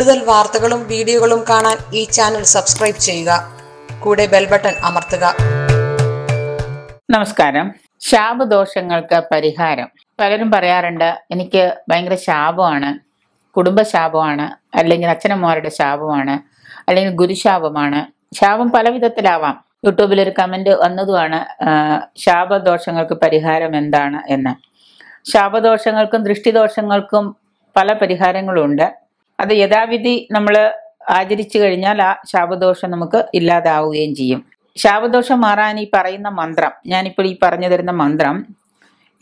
കൂടുതൽ വാർത്തകളും വീഡിയോകളും കാണാൻ ഈ ചാനൽ സബ്സ്ക്രൈബ് ചെയ്യുക കൂടെ ബെൽ ബട്ടൺ അമർത്തുക നമസ്കാരം ശാപദോഷങ്ങൾക്ക് പരിഹാരം പലരും പറയാറുണ്ട് എനിക്ക് ഭയങ്കര ശാപമാണ് കുടുംബശാപമാണ് അല്ലെങ്കിൽ അച്ഛനമ്മമാരുടെ ശാപമാണ് അല്ലെങ്കിൽ ഗുരുശാപമാണ് ശാപം പല വിധത്തിലാവാം യൂട്യൂബിൽ ഒരു കമന്റ് വന്നതുമാണ് ശാപദോഷങ്ങൾക്ക് പരിഹാരം എന്താണ് എന്ന് ശാപദോഷങ്ങൾക്കും ദൃഷ്ടിദോഷങ്ങൾക്കും പല പരിഹാരങ്ങളുണ്ട് അത് യഥാവിധി നമ്മൾ ആചരിച്ചു കഴിഞ്ഞാൽ ആ ശാപദോഷം നമുക്ക് ഇല്ലാതാവുകയും ചെയ്യും ശാപദോഷം മാറാൻ ഈ പറയുന്ന മന്ത്രം ഞാനിപ്പോൾ ഈ പറഞ്ഞു തരുന്ന മന്ത്രം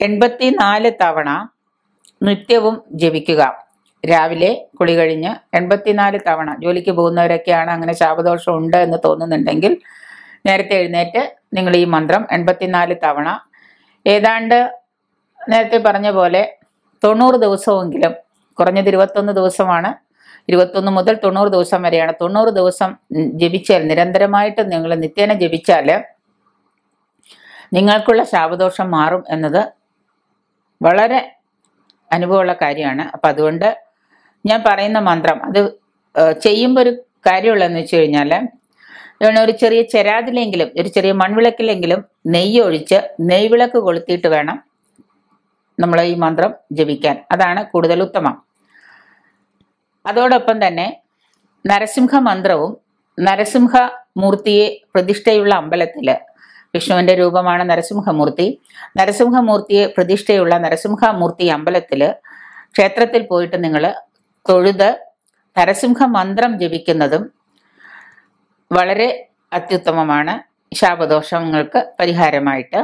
എൺപത്തി നാല് തവണ നിത്യവും ജപിക്കുക രാവിലെ കുളി കഴിഞ്ഞ് എൺപത്തിനാല് തവണ ജോലിക്ക് പോകുന്നവരൊക്കെയാണ് അങ്ങനെ ശാപദോഷം ഉണ്ട് എന്ന് തോന്നുന്നുണ്ടെങ്കിൽ നേരത്തെ എഴുന്നേറ്റ് നിങ്ങൾ ഈ മന്ത്രം എൺപത്തിനാല് തവണ ഏതാണ്ട് നേരത്തെ പറഞ്ഞ പോലെ തൊണ്ണൂറ് ദിവസമെങ്കിലും കുറഞ്ഞത് ഇരുപത്തൊന്ന് ദിവസമാണ് ഇരുപത്തൊന്ന് മുതൽ തൊണ്ണൂറ് ദിവസം വരെയാണ് തൊണ്ണൂറ് ദിവസം ജപിച്ചാൽ നിരന്തരമായിട്ട് നിങ്ങൾ നിത്യേന ജപിച്ചാൽ നിങ്ങൾക്കുള്ള ശാപദോഷം മാറും എന്നത് വളരെ അനുഭവമുള്ള കാര്യമാണ് അപ്പം അതുകൊണ്ട് ഞാൻ പറയുന്ന മന്ത്രം അത് ചെയ്യുമ്പോൾ ഒരു കാര്യമുള്ളതെന്ന് വെച്ച് കഴിഞ്ഞാൽ ഒരു ചെറിയ ചെരാതിലെങ്കിലും ഒരു ചെറിയ മൺവിളക്കിലെങ്കിലും നെയ്യ് ഒഴിച്ച് നെയ്വിളക്ക് കൊളുത്തിയിട്ട് വേണം നമ്മൾ ഈ മന്ത്രം ജപിക്കാൻ അതാണ് കൂടുതൽ ഉത്തമം അതോടൊപ്പം തന്നെ നരസിംഹ മന്ത്രവും നരസിംഹ മൂർത്തിയെ പ്രതിഷ്ഠയുള്ള അമ്പലത്തിൽ വിഷ്ണുവിന്റെ രൂപമാണ് നരസിംഹമൂർത്തി നരസിംഹമൂർത്തിയെ പ്രതിഷ്ഠയുള്ള നരസിംഹമൂർത്തി അമ്പലത്തിൽ ക്ഷേത്രത്തിൽ പോയിട്ട് നിങ്ങൾ തൊഴുത് നരസിംഹ മന്ത്രം ജപിക്കുന്നതും വളരെ അത്യുത്തമമാണ് ശാപദോഷങ്ങൾക്ക് പരിഹാരമായിട്ട്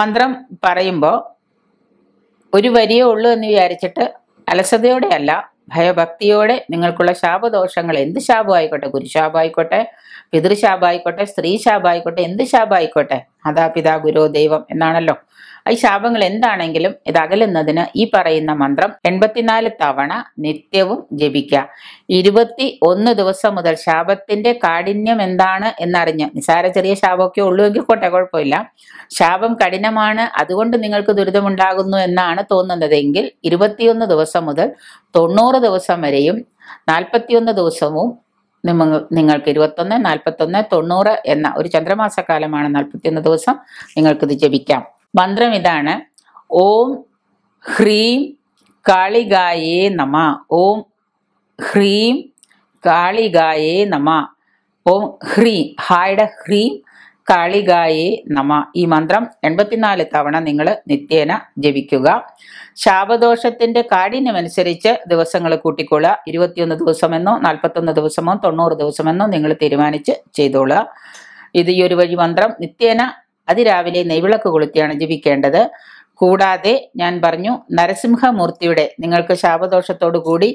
മന്ത്രം പറയുമ്പോൾ ഒരു വരിയേ ഉള്ളൂ എന്ന് വിചാരിച്ചിട്ട് അലസതയോടെയല്ല ഭയഭക്തിയോടെ നിങ്ങൾക്കുള്ള ശാപദോഷങ്ങൾ എന്ത് ശാപമായിക്കോട്ടെ ഗുരുശാപമായിക്കോട്ടെ പിതൃശാപമായിക്കോട്ടെ സ്ത്രീ ശാപമായിക്കോട്ടെ എന്ത് ശാപമായിക്കോട്ടെ അതാ പിതാ ഗുരോ ദൈവം എന്നാണല്ലോ ഈ ശാപങ്ങൾ എന്താണെങ്കിലും ഇത് അകലുന്നതിന് ഈ പറയുന്ന മന്ത്രം എൺപത്തിനാല് തവണ നിത്യവും ജപിക്കുക ഇരുപത്തി ഒന്ന് ദിവസം മുതൽ ശാപത്തിന്റെ കാഠിന്യം എന്താണ് എന്നറിഞ്ഞ് നിസാര ചെറിയ ശാപമൊക്കെ എങ്കിൽ കോട്ടെ കുഴപ്പമില്ല ശാപം കഠിനമാണ് അതുകൊണ്ട് നിങ്ങൾക്ക് ദുരിതമുണ്ടാകുന്നു എന്നാണ് തോന്നുന്നതെങ്കിൽ ഇരുപത്തിയൊന്ന് ദിവസം മുതൽ തൊണ്ണൂറ് ദിവസം വരെയും നാൽപ്പത്തിയൊന്ന് ദിവസവും നിങ്ങൾക്ക് ഇരുപത്തൊന്ന് നാൽപ്പത്തൊന്ന് തൊണ്ണൂറ് എന്ന ഒരു ചന്ദ്രമാസ കാലമാണ് നാൽപ്പത്തിയൊന്ന് ദിവസം നിങ്ങൾക്കിത് ജപിക്കാം മന്ത്രം ഇതാണ് ഓം ഹ്രീം കാളികായേ നമ ഓം ഹ്രീം കാളികായേ നമ ഓം ഹ്രീ ഹായുടെ ഹ്രീം കാളികായേ നമ ഈ മന്ത്രം എൺപത്തിനാല് തവണ നിങ്ങൾ നിത്യേന ജപിക്കുക ശാപദോഷത്തിന്റെ കാഠിന്യമനുസരിച്ച് ദിവസങ്ങൾ കൂട്ടിക്കൊള്ളുക ഇരുപത്തിയൊന്ന് ദിവസമെന്നോ നാൽപ്പത്തൊന്ന് ദിവസമോ തൊണ്ണൂറ് ദിവസമെന്നോ നിങ്ങൾ തീരുമാനിച്ച് ചെയ്തോളുക ഇത് ഈ ഒരു വഴി മന്ത്രം നിത്യേന അതിരാവിലെ നെയ്വിളക്ക് കൊളുത്തിയാണ് ജപിക്കേണ്ടത് കൂടാതെ ഞാൻ പറഞ്ഞു നരസിംഹമൂർത്തിയുടെ നിങ്ങൾക്ക് ശാപദോഷത്തോടു കൂടി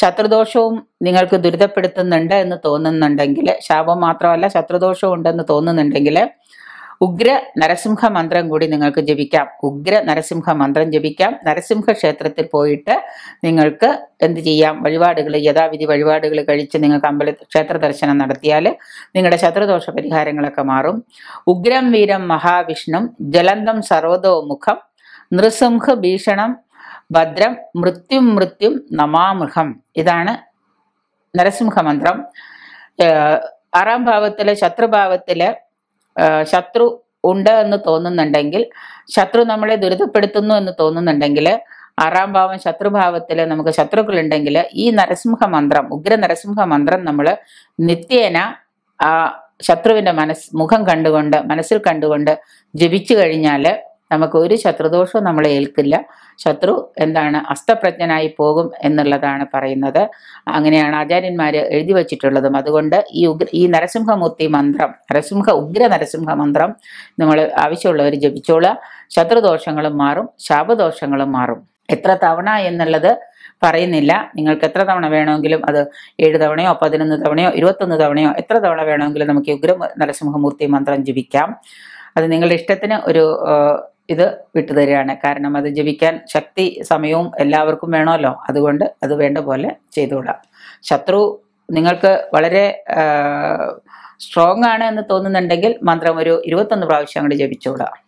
ശത്രുദോഷവും നിങ്ങൾക്ക് ദുരിതപ്പെടുത്തുന്നുണ്ട് എന്ന് തോന്നുന്നുണ്ടെങ്കിൽ ശാപം മാത്രമല്ല ശത്രുദോഷവും ഉണ്ടെന്ന് തോന്നുന്നുണ്ടെങ്കിൽ ഉഗ്ര നരസിംഹ മന്ത്രം കൂടി നിങ്ങൾക്ക് ജപിക്കാം ഉഗ്ര നരസിംഹ മന്ത്രം ജപിക്കാം നരസിംഹ ക്ഷേത്രത്തിൽ പോയിട്ട് നിങ്ങൾക്ക് എന്ത് ചെയ്യാം വഴിപാടുകൾ യഥാവിധി വഴിപാടുകൾ കഴിച്ച് നിങ്ങൾക്ക് അമ്പല ക്ഷേത്ര ദർശനം നടത്തിയാൽ നിങ്ങളുടെ ശത്രുദോഷ പരിഹാരങ്ങളൊക്കെ മാറും ഉഗ്രം വീരം മഹാവിഷ്ണു ജലന്തം സർവതോമുഖം നൃസിംഹ ഭീഷണം ഭദ്രം മൃത്യു മൃത്യു നമാമൃഹം ഇതാണ് മന്ത്രം ആറാം ഭാവത്തിലെ ശത്രുഭാവത്തിലെ ശത്രു ഉണ്ട് എന്ന് തോന്നുന്നുണ്ടെങ്കിൽ ശത്രു നമ്മളെ ദുരിതപ്പെടുത്തുന്നു എന്ന് തോന്നുന്നുണ്ടെങ്കിൽ ആറാം ഭാവം ശത്രുഭാവത്തിൽ നമുക്ക് ശത്രുക്കൾ ഉണ്ടെങ്കിൽ ഈ നരസിംഹ മന്ത്രം ഉഗ്ര നരസിംഹ മന്ത്രം നമ്മൾ നിത്യേന ആ ശത്രുവിൻ്റെ മനസ് മുഖം കണ്ടുകൊണ്ട് മനസ്സിൽ കണ്ടുകൊണ്ട് ജപിച്ചു കഴിഞ്ഞാൽ നമുക്ക് ഒരു ശത്രുദോഷവും നമ്മളെ ഏൽക്കില്ല ശത്രു എന്താണ് അസ്തപ്രജ്ഞനായി പോകും എന്നുള്ളതാണ് പറയുന്നത് അങ്ങനെയാണ് ആചാര്യന്മാർ എഴുതി വച്ചിട്ടുള്ളതും അതുകൊണ്ട് ഈ ഉഗ്ര ഈ നരസിംഹമൂർത്തി മന്ത്രം നരസിംഹ ഉഗ്ര നരസിംഹ മന്ത്രം നമ്മൾ ആവശ്യമുള്ളവർ ജപിച്ചോളുക ശത്രുദോഷങ്ങളും മാറും ശാപദോഷങ്ങളും മാറും എത്ര തവണ എന്നുള്ളത് പറയുന്നില്ല നിങ്ങൾക്ക് എത്ര തവണ വേണമെങ്കിലും അത് ഏഴ് തവണയോ പതിനൊന്ന് തവണയോ ഇരുപത്തൊന്ന് തവണയോ എത്ര തവണ വേണമെങ്കിലും നമുക്ക് ഉഗ്ര നരസിംഹമൂർത്തി മന്ത്രം ജപിക്കാം അത് നിങ്ങളുടെ ഇഷ്ടത്തിന് ഒരു ഇത് വിട്ടുതരികയാണ് കാരണം അത് ജപിക്കാൻ ശക്തി സമയവും എല്ലാവർക്കും വേണമല്ലോ അതുകൊണ്ട് അത് വേണ്ട പോലെ ചെയ്തുകൂടാം ശത്രു നിങ്ങൾക്ക് വളരെ സ്ട്രോങ് ആണ് എന്ന് തോന്നുന്നുണ്ടെങ്കിൽ മന്ത്രം ഒരു ഇരുപത്തൊന്ന് പ്രാവശ്യം അങ്ങോട്ട് ജപിച്ചുകൂടാം